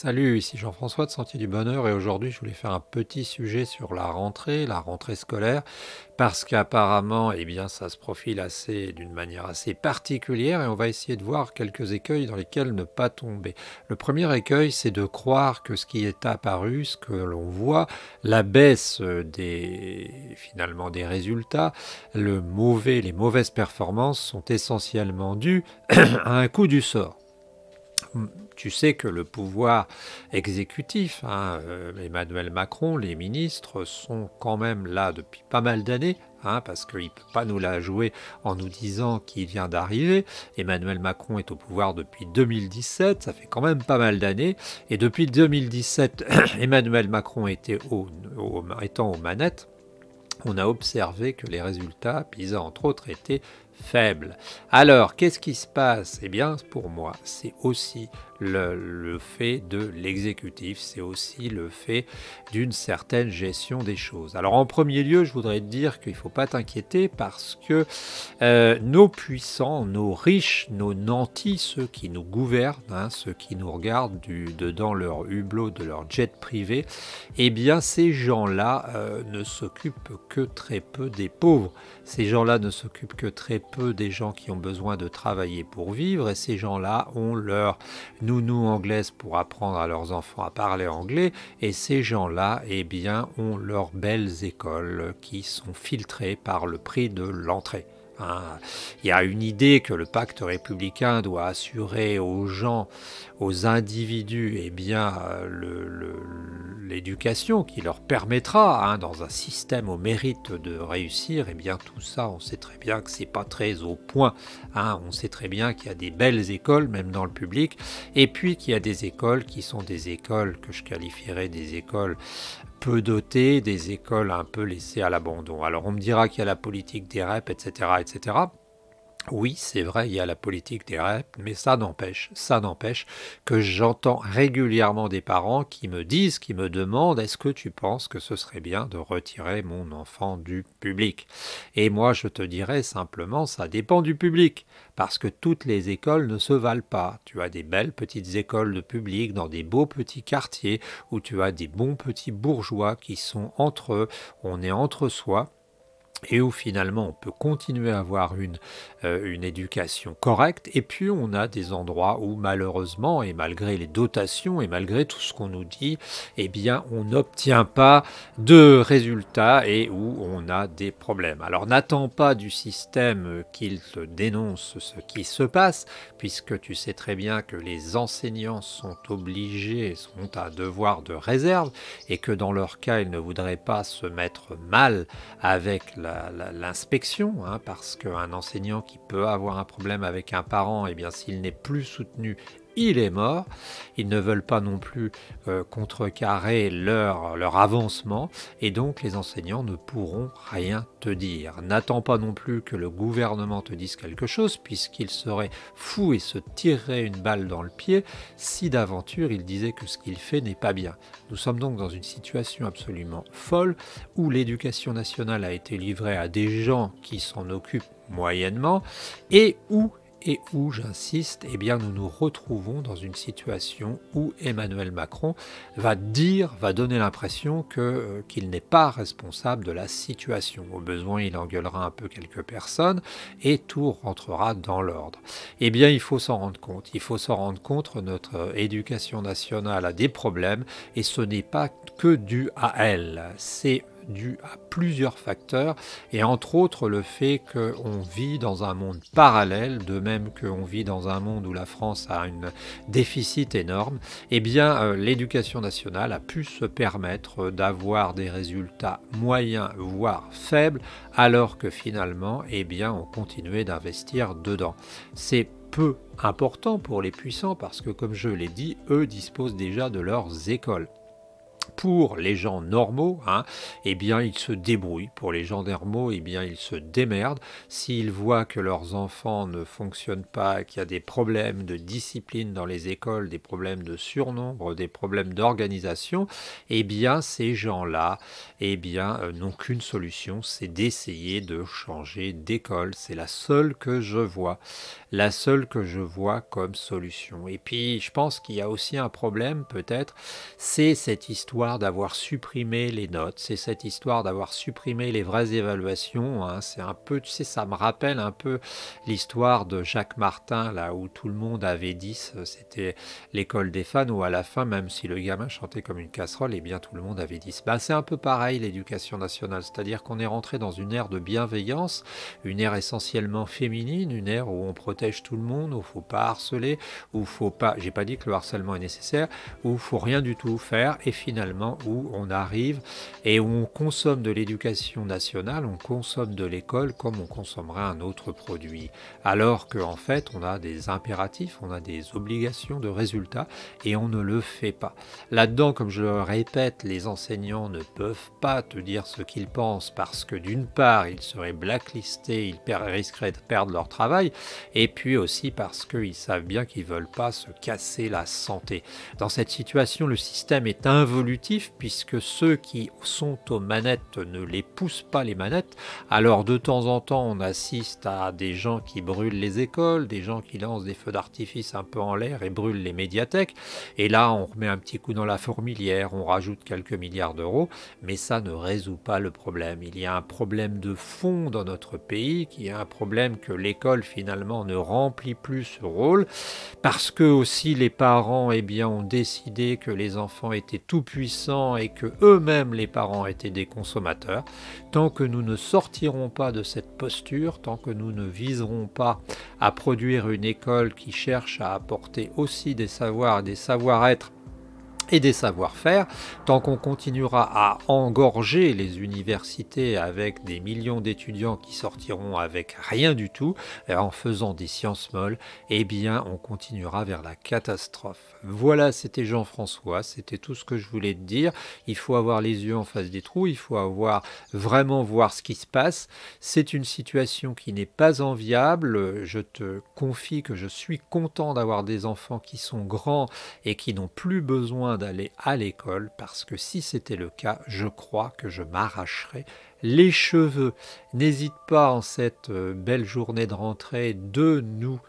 Salut, ici Jean-François de Sentier du Bonheur et aujourd'hui je voulais faire un petit sujet sur la rentrée, la rentrée scolaire, parce qu'apparemment eh bien, ça se profile assez d'une manière assez particulière et on va essayer de voir quelques écueils dans lesquels ne pas tomber. Le premier écueil c'est de croire que ce qui est apparu, ce que l'on voit, la baisse des finalement des résultats, le mauvais, les mauvaises performances sont essentiellement dues à un coup du sort tu sais que le pouvoir exécutif, hein, euh, Emmanuel Macron, les ministres sont quand même là depuis pas mal d'années, hein, parce qu'il ne peut pas nous la jouer en nous disant qu'il vient d'arriver. Emmanuel Macron est au pouvoir depuis 2017, ça fait quand même pas mal d'années. Et depuis 2017, Emmanuel Macron était étant aux manettes on a observé que les résultats PISA entre autres étaient faibles. Alors, qu'est-ce qui se passe Eh bien, pour moi, c'est aussi le, fait de l'exécutif, c'est aussi le fait d'une certaine gestion des choses. Alors en premier lieu, je voudrais dire qu'il ne faut pas t'inquiéter parce que euh, nos puissants, nos riches, nos nantis, ceux qui nous gouvernent, hein, ceux qui nous regardent du, leur hublot, de leur jet privé, eh bien ces gens-là euh, ne s'occupent que très peu des pauvres. Ces gens-là ne s'occupent que très peu des gens qui ont besoin de travailler pour vivre et ces gens-là ont leur nous anglaises pour apprendre à leurs enfants à parler anglais, et ces gens-là, eh bien, ont leurs belles écoles qui sont filtrées par le prix de l'entrée. Ah, il y a une idée que le pacte républicain doit assurer aux gens, aux individus, eh bien, euh, l'éducation qui leur permettra, hein, dans un système au mérite de réussir, et eh bien, tout ça, on sait très bien que c'est pas très au point. Hein. On sait très bien qu'il y a des belles écoles, même dans le public, et puis qu'il y a des écoles qui sont des écoles que je qualifierais des écoles peu dotées, des écoles un peu laissées à l'abandon. Alors on me dira qu'il y a la politique des REP, etc., etc. Oui, c'est vrai, il y a la politique des rêves, mais ça n'empêche, ça n'empêche que j'entends régulièrement des parents qui me disent, qui me demandent est-ce que tu penses que ce serait bien de retirer mon enfant du public Et moi, je te dirais simplement ça dépend du public, parce que toutes les écoles ne se valent pas. Tu as des belles petites écoles de public dans des beaux petits quartiers où tu as des bons petits bourgeois qui sont entre eux, on est entre soi et où finalement on peut continuer à avoir une, euh, une éducation correcte, et puis on a des endroits où malheureusement, et malgré les dotations, et malgré tout ce qu'on nous dit, eh bien on n'obtient pas de résultats et où on a des problèmes. Alors n'attends pas du système qu'il te dénonce ce qui se passe, puisque tu sais très bien que les enseignants sont obligés, sont à devoir de réserve, et que dans leur cas, ils ne voudraient pas se mettre mal avec la l'inspection, hein, parce qu'un enseignant qui peut avoir un problème avec un parent, et eh bien s'il n'est plus soutenu il est mort. Ils ne veulent pas non plus euh, contrecarrer leur, leur avancement et donc les enseignants ne pourront rien te dire. N'attends pas non plus que le gouvernement te dise quelque chose puisqu'il serait fou et se tirerait une balle dans le pied si d'aventure il disait que ce qu'il fait n'est pas bien. Nous sommes donc dans une situation absolument folle où l'éducation nationale a été livrée à des gens qui s'en occupent moyennement et où et où, j'insiste, eh bien, nous nous retrouvons dans une situation où Emmanuel Macron va dire, va donner l'impression que euh, qu'il n'est pas responsable de la situation. Au besoin, il engueulera un peu quelques personnes et tout rentrera dans l'ordre. Eh bien, il faut s'en rendre compte. Il faut s'en rendre compte. Notre euh, éducation nationale a des problèmes et ce n'est pas que dû à elle. C'est dû à plusieurs facteurs, et entre autres le fait qu'on vit dans un monde parallèle, de même qu'on vit dans un monde où la France a un déficit énorme, eh bien euh, l'éducation nationale a pu se permettre d'avoir des résultats moyens, voire faibles, alors que finalement, eh bien, on continuait d'investir dedans. C'est peu important pour les puissants parce que, comme je l'ai dit, eux disposent déjà de leurs écoles pour les gens normaux, hein, eh bien, ils se débrouillent. Pour les gens normaux, eh bien, ils se démerdent. S'ils voient que leurs enfants ne fonctionnent pas, qu'il y a des problèmes de discipline dans les écoles, des problèmes de surnombre, des problèmes d'organisation, eh bien, ces gens-là, eh bien, euh, n'ont qu'une solution, c'est d'essayer de changer d'école. C'est la seule que je vois, la seule que je vois comme solution. Et puis, je pense qu'il y a aussi un problème, peut-être, c'est cette histoire d'avoir supprimé les notes, c'est cette histoire d'avoir supprimé les vraies évaluations. Hein. C'est un peu, tu sais, ça me rappelle un peu l'histoire de Jacques Martin, là où tout le monde avait 10, euh, c'était l'école des fans, où à la fin, même si le gamin chantait comme une casserole, et eh bien tout le monde avait 10. Ben, bah, c'est un peu pareil l'éducation nationale, c'est-à-dire qu'on est rentré dans une ère de bienveillance, une ère essentiellement féminine, une ère où on protège tout le monde, où faut pas harceler, où faut pas, j'ai pas dit que le harcèlement est nécessaire, où faut rien du tout faire, et finalement, où on arrive et où on consomme de l'éducation nationale, on consomme de l'école comme on consommerait un autre produit. Alors qu'en fait, on a des impératifs, on a des obligations de résultats et on ne le fait pas. Là-dedans, comme je le répète, les enseignants ne peuvent pas te dire ce qu'ils pensent parce que d'une part, ils seraient blacklistés, ils risqueraient de perdre leur travail et puis aussi parce qu'ils savent bien qu'ils veulent pas se casser la santé. Dans cette situation, le système est involontaire puisque ceux qui sont aux manettes ne les poussent pas les manettes. Alors de temps en temps on assiste à des gens qui brûlent les écoles, des gens qui lancent des feux d'artifice un peu en l'air et brûlent les médiathèques. Et là on remet un petit coup dans la fourmilière, on rajoute quelques milliards d'euros, mais ça ne résout pas le problème. Il y a un problème de fond dans notre pays qui est un problème que l'école finalement ne remplit plus ce rôle parce que aussi les parents eh bien, ont décidé que les enfants étaient tout puissants, et que eux-mêmes les parents étaient des consommateurs. Tant que nous ne sortirons pas de cette posture, tant que nous ne viserons pas à produire une école qui cherche à apporter aussi des savoirs, des savoir-être et des savoir-faire, tant qu'on continuera à engorger les universités avec des millions d'étudiants qui sortiront avec rien du tout, en faisant des sciences molles, eh bien on continuera vers la catastrophe. Voilà, c'était Jean-François, c'était tout ce que je voulais te dire. Il faut avoir les yeux en face des trous, il faut avoir vraiment voir ce qui se passe. C'est une situation qui n'est pas enviable. Je te confie que je suis content d'avoir des enfants qui sont grands et qui n'ont plus besoin d'aller à l'école parce que si c'était le cas, je crois que je m'arracherais les cheveux. N'hésite pas en cette euh, belle journée de rentrée de nous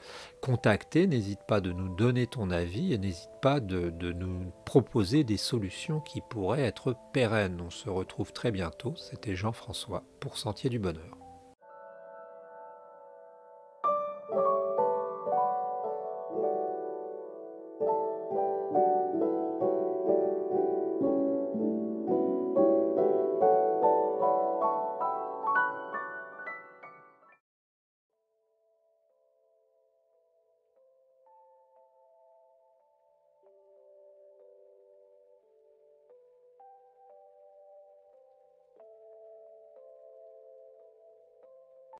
contacter, n'hésite pas de nous donner ton avis et n'hésite pas de, de nous proposer des solutions qui pourraient être pérennes. On se retrouve très bientôt. C'était Jean-François pour Sentier du Bonheur.